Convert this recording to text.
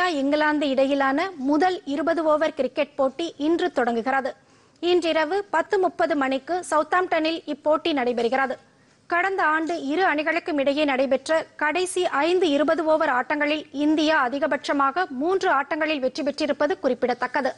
India England இடையிலான முதல் இருபது ஓவர் கிரிக்கெட் போட்டி இன்று தொடங்குகிறது இன்றிரவு பத்து முப்பது மணிக்கு சவுத்தாம்டனில் இப்போட்டி நடைபெறுகிறது கடந்த ஆண்டு இரு அணிகளுக்கும் இடையே நடைபெற்ற கடைசி ஐந்து இருபது ஓவர் ஆட்டங்களில் இந்தியா அதிகபட்சமாக மூன்று ஆட்டங்களில் வெற்றி பெற்றிருப்பது குறிப்பிடத்தக்கது